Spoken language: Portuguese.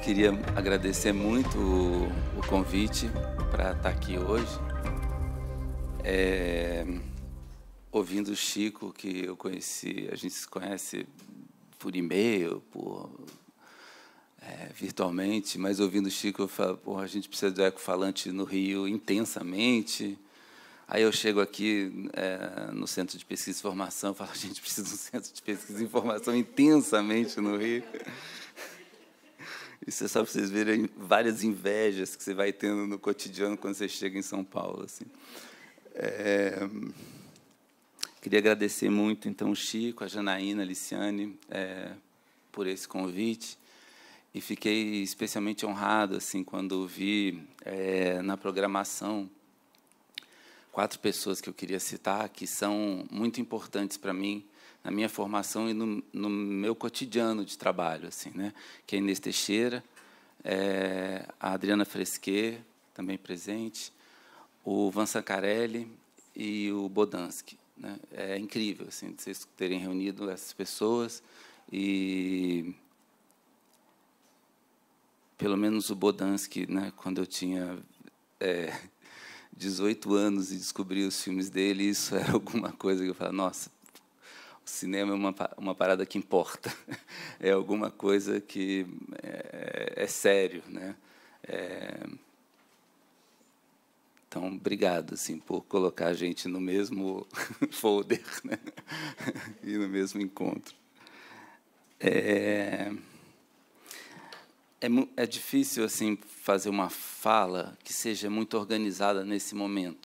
queria agradecer muito o, o convite para estar tá aqui hoje. É, ouvindo o Chico, que eu conheci, a gente se conhece por e-mail, por é, virtualmente, mas ouvindo o Chico, eu falo, a gente precisa do ecofalante no Rio intensamente. Aí eu chego aqui é, no Centro de Pesquisa e Formação, falo, a gente precisa de um Centro de Pesquisa e Formação intensamente no Rio. Isso é só para vocês verem várias invejas que você vai tendo no cotidiano quando você chega em São Paulo. Assim. É... Queria agradecer muito, então, o Chico, a Janaína, a Liciane, é, por esse convite. E fiquei especialmente honrado assim quando vi é, na programação quatro pessoas que eu queria citar que são muito importantes para mim na minha formação e no, no, meu cotidiano de trabalho, assim, né? Que é Inês Teixeira, é, a Adriana Fresquet, também presente, o Van Sancarelli e o Bodansky. Né? É incrível, assim, vocês terem reunido essas pessoas e pelo menos o Bodansky, né? Quando eu tinha é, 18 anos e descobri os filmes dele, isso era alguma coisa que eu falava, nossa, o cinema é uma, uma parada que importa, é alguma coisa que é, é sério, né? É... Então, obrigado assim por colocar a gente no mesmo folder né? e no mesmo encontro. É é, é difícil assim fazer uma fala que seja muito organizada nesse momento.